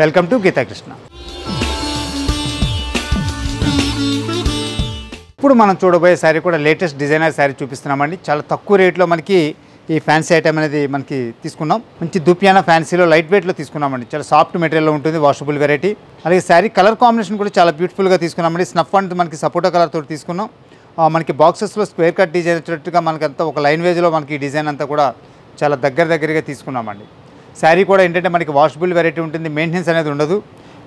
welcome to Geetha Krishna ఇప్పుడు మనం చూడబోయే శారీ కూడా లేటెస్ట్ డిజైనర్ శారీ చూపిస్తున్నామండి చాలా తక్కువ రేట్లో మనకి ఈ ఫ్యాన్సీ ఐటమ్ అనేది మనకి తీసుకున్నాం మంచి దుప్యాన ఫ్యాన్సీలో లైట్ వెయిట్లో తీసుకున్నామండి చాలా సాఫ్ట్ మెటీరియల్లో ఉంటుంది వాషబుల్ వెరైటీ అలాగే శారీ కలర్ కాంబినేషన్ కూడా చాలా బ్యూటిఫుల్గా తీసుకున్నామండి స్నఫ్ అండ్ మనకి సపోటా కలర్ తోటి తీసుకున్నాం మనకి బాక్సెస్లో స్క్వేర్ కట్ డిజైన్ వచ్చినట్టుగా మనకంతా ఒక లైన్ వేజ్లో మనకి డిజైన్ అంతా కూడా చాలా దగ్గర దగ్గరగా తీసుకున్నామండి శారీ కూడా ఏంటంటే మనకి వాషబుల్ వెరైటీ ఉంటుంది మెయింటెనెన్స్ అనేది ఉండదు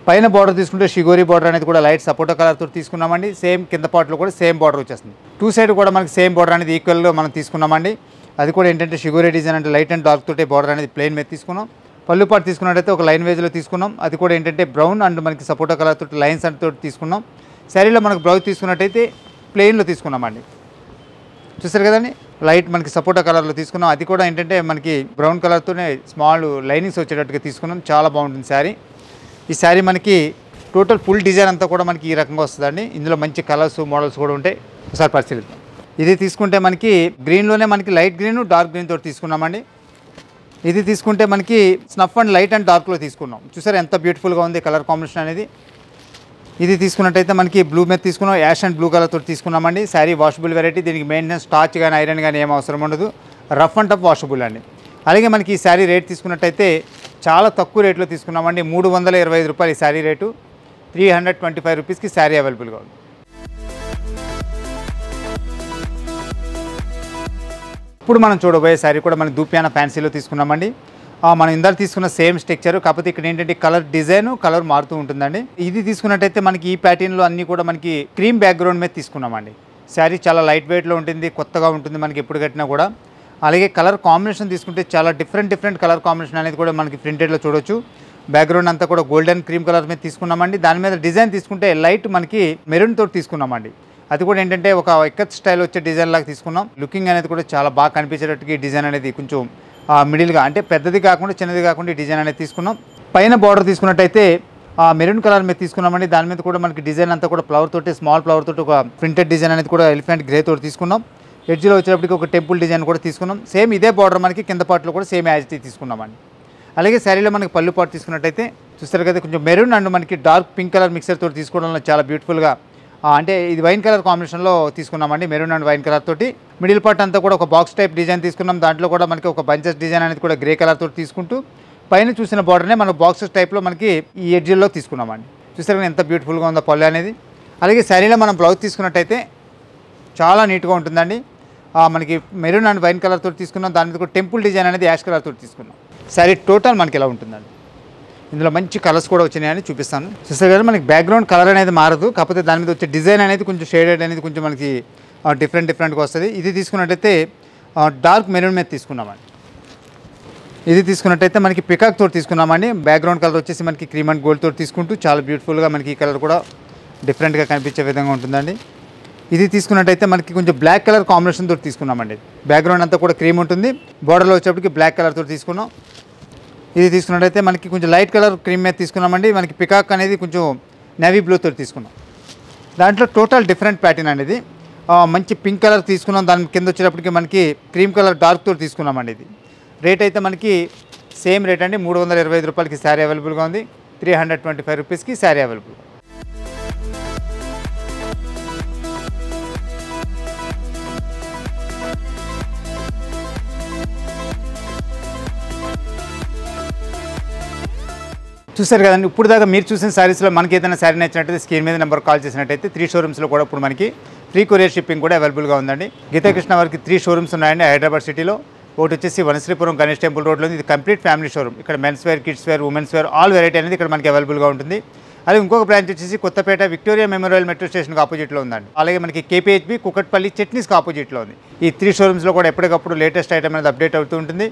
పైన బార్డర్ తీసుకుంటే షిగోరి బార్డర్ అనేది కూడా లైట్ కలర్ కలర్తో తీసుకున్నామండి సేమ్ కింద పాటలో కూడా సేమ్ బార్డర్ వచ్చేస్తుంది టూ సైడ్ కూడా మనకి సేమ్ బార్డర్ అనేది ఈక్వల్గా మనం తీసుకున్నామండి అది కూడా ఏంటంటే షిగోరీ డిజైన్ అంటే లైట్ అండ్ డార్క్ తోటే బార్డర్ అనేది ప్లెయిన్ మీద తీసుకున్నాం పళ్ళు పాటు తీసుకున్నట్టయితే ఒక లైన్ వేజ్లో తీసుకున్నాం అది కూడా ఏంటంటే బ్రౌన్ అండ్ మనకి సపోటో కలర్ తోటి లైన్స్ అంటే తీసుకున్నాం శారీలో మనకు బ్లౌజ్ తీసుకున్నట్టయితే ప్లెయిన్లో తీసుకున్నామండి చూస్తారు కదండి లైట్ మనకి సపోటా కలర్లో తీసుకున్నాం అది కూడా ఏంటంటే మనకి బ్రౌన్ కలర్తోనే స్మాల్ లైనింగ్స్ వచ్చేటట్టుగా తీసుకున్నాం చాలా బాగుంటుంది శారీ ఈ శారీ మనకి టోటల్ ఫుల్ డిజైన్ అంతా కూడా మనకి ఈ రకంగా వస్తుందండి ఇందులో మంచి కలర్స్ మోడల్స్ కూడా ఉంటాయి ఒకసారి పరిశీలిద్దాం ఇది తీసుకుంటే మనకి గ్రీన్లోనే మనకి లైట్ గ్రీన్ డార్క్ గ్రీన్ తోటి తీసుకున్నామండి ఇది తీసుకుంటే మనకి స్నఫ్ అండ్ లైట్ అండ్ డార్క్లో తీసుకున్నాం చూసారు ఎంత బ్యూటిఫుల్గా ఉంది కలర్ కాంబినేషన్ అనేది ఇది తీసుకున్నట్టయితే మనకి బ్లూ మీద తీసుకున్నాం యాష్ అండ్ బ్లూ కలర్ తోటి తీసుకున్నామండి శారీ వాషబుల్ వెరైటీ దీనికి మెయింటెనెన్స్ టార్చ్ కానీ ఐరన్ కానీ ఏం అవసరం ఉండదు రఫ్ అండ్ టఫ్ వాషబుల్ అండి అలాగే మనకి ఈ శారీ రేట్ తీసుకున్నట్టయితే చాలా తక్కువ రేట్లో తీసుకున్నామండి మూడు వందల ఇరవై ఐదు రూపాయలు ఈ sari rate three hundred twenty five రూపీస్కి శారీ అవైలబుల్గా ఉంది ఇప్పుడు మనం చూడబోయే శారీ కూడా మనం దూప్యాన ఫ్యాన్సీలో తీసుకున్నామండి మనం ఇందాక తీసుకున్న సేమ్ స్ట్రక్చర్ కాకపోతే ఇక్కడ ఏంటంటే కలర్ డిజైన్ కలర్ మారుతూ ఉంటుందండి ఇది తీసుకున్నట్టయితే మనకి ఈ ప్యాటర్న్లో అన్నీ కూడా మనకి క్రీమ్ బ్యాక్గ్రౌండ్ మీద తీసుకున్నామండి శారీ చాలా లైట్ వెయిట్లో ఉంటుంది కొత్తగా ఉంటుంది మనకి ఎప్పుడు కట్టినా కూడా అలాగే కలర్ కాంబినేషన్ తీసుకుంటే చాలా డిఫరెంట్ డిఫరెంట్ కలర్ కాంబినేషన్ అనేది కూడా మనకి ప్రింటెడ్లో చూడొచ్చు బ్యాక్గ్రౌండ్ అంతా కూడా గోల్డెన్ క్రీమ్ కలర్ మీద తీసుకున్నామండి దాని మీద డిజైన్ తీసుకుంటే లైట్ మనకి మెరూన్ తోటి తీసుకున్నామండి అది కూడా ఏంటంటే ఒక ఎక్కత్ స్టైల్ వచ్చే డిజైన్ లాగా తీసుకున్నాం లుకింగ్ అనేది కూడా చాలా బాగా కనిపించేటట్టుగా డిజైన్ అనేది కొంచెం మిడిల్గా అంటే పెద్దది కాకుండా చిన్నది కాకుండా డిజైన్ అనేది తీసుకున్నాం పైన బార్డర్ తీసుకున్నట్టయితే ఆ మెరూన్ కలర్ మీద తీసుకున్నామండి దాని మీద కూడా మనకి డిజైన్ అంతా కూడా ఫ్లవర్ తోటి స్మాల్ ఫ్లవర్ తోటి ఒక ప్రింటెడ్ డిజైన్ అనేది కూడా ఎలిఫెంట్ గ్రే తోటి తీసుకున్నాం ఎడ్జ్లో వచ్చేటప్పటికి ఒక టెంపుల్ డిజైన్ కూడా తీసుకున్నాం సేమ్ ఇదే బార్డర్ మనకి కింద పార్ట్లో కూడా సేమ్ యాజ్ తీసుకున్నామండి అలాగే శారీలో మనకి పళ్ళు పాటు తీసుకున్నట్టయితే చూస్తారు కదా కొంచెం మెరూన్ అండ్ మనకి డార్క్ పింక్ కలర్ మిక్సర్ తోటి తీసుకోవడంలో చాలా బ్యూటిఫుల్గా అంటే ఇది వైన్ కలర్ కాంబినేషన్లో తీసుకున్నామండి మెరూన్ అండ్ వైన్ కలర్ తోటి మిడిల్ పార్ట్ అంతా కూడా ఒక బాక్స్ టైప్ డిజైన్ తీసుకున్నాం దాంట్లో కూడా మనకి ఒక బంచెస్ డిజైన్ అనేది కూడా గ్రే కలర్ తోటి తీసుకుంటూ పైన చూసిన బార్డర్నే మనం బాక్సెస్ టైప్లో మనకి ఈ ఎడ్జిల్లో తీసుకున్నామండి చూసారు ఎంత బ్యూటిఫుల్గా ఉందో పళ్ళు అనేది అలాగే శారీలో మనం బ్లౌజ్ తీసుకున్నట్టయితే చాలా నీట్గా ఉంటుందండి మనకి మెరూన్ అండ్ వైన్ కలర్ తోటి తీసుకున్నాం దాని మీద కూడా టెంపుల్ డిజైన్ అనేది యాష్ కలర్ తోటి తీసుకున్నాం శారీ టోటల్ మనకి ఎలా ఉంటుందండి ఇందులో మంచి కలర్స్ కూడా వచ్చినాయని చూపిస్తాను చూసారు కదా మనకి బ్యాక్గ్రౌండ్ కలర్ అనేది మారదు కాకపోతే దాని మీద వచ్చే డిజైన్ అనేది కొంచెం షేడెడ్ అనేది కొంచెం మనకి డిఫరెంట్ డిఫరెంట్గా వస్తుంది ఇది తీసుకున్నట్టయితే డార్క్ మెరూన్ మీద తీసుకున్నామండి ఇది తీసుకున్నట్టయితే మనకి పికాక్ తోటి తీసుకున్నామండి బ్యాక్గ్రౌండ్ కలర్ వచ్చేసి మనకి క్రీమ్ అండ్ గోల్డ్ తోటి తీసుకుంటూ చాలా బ్యూటిఫుల్గా మనకి ఈ కలర్ కూడా డిఫరెంట్గా కనిపించే విధంగా ఉంటుందండి ఇది తీసుకున్నట్టయితే మనకి కొంచెం బ్లాక్ కలర్ కాంబినేషన్ తోటి తీసుకున్నామండి బ్యాక్గ్రౌండ్ అంతా కూడా క్రీమ్ ఉంటుంది బోర్డర్లో వచ్చేప్పటికి బ్లాక్ కలర్ తోటి తీసుకున్నాం ఇది తీసుకున్నట్టయితే మనకి కొంచెం లైట్ కలర్ క్రీమ్ మీద తీసుకున్నామండి మనకి పికాక్ అనేది కొంచెం నేవీ బ్లూ తోటి తీసుకున్నాం దాంట్లో టోటల్ డిఫరెంట్ ప్యాటర్న్ అనేది మంచి పింక్ కలర్ తీసుకున్నాం దాని కింద వచ్చేటప్పటికి మనకి క్రీమ్ కలర్ డార్క్ తోటి తీసుకున్నామండి ఇది రేట్ అయితే మనకి సేమ్ రేట్ అండి మూడు వందల ఇరవై ఐదు రూపాయలకి శారీ అవైలబుల్గా ఉంది త్రీ హండ్రెడ్ ట్వంటీ ఫైవ్ రూపీస్కి శారీ అవైలబుల్ చూసారు కదండి ఇప్పుడు దాకా మీరు చూసిన శారీస్లో మనకి ఏదైనా శారీ నచ్చినట్టయితే స్క్రీన్ మీద నెంబర్ కాల్ చేసినట్టయితే త్రీ షోరూమ్స్లో కూడా ఇప్పుడు మనకి ఫ్రీ కొరియర్ షిప్పింగ్ కూడా అవైలబుల్గా ఉందండి గీతాకృష్ణ వారికి త్రీ షోరూమ్స్ ఉన్నాయండి హైదరాబాద్ సిటీలో ఒకటి వచ్చేసి వనశ్రీపురం గణేష్ టెంపుల్ రోడ్లో ఇది కంప్లీట్ ఫ్యామిలీ షోరూమ్ ఇక్కడ men's wear kids wear women's wear all variety అనేది ఇక్కడ మనకి అవైలబుల్గా ఉంటుంది అలాగే ఇంకొక బ్రాంచ్ వచ్చేసి కొత్తపేట విక్టోరియా మెమోరియల్ మెట్రో స్టేషన్కి ఆపోజిట్లో ఉందండి అలాగే మనకి కేపీహెచ్బి కుకట్పల్లి చట్నీస్కి ఆపోజిట్లో ఉంది ఈ త్రీ షోరూమ్స్లో కూడా ఎప్పటికప్పుడు లేటెస్ట్ ఐటమ్ అనేది అప్డేట్ అవుతూ ఉంటుంది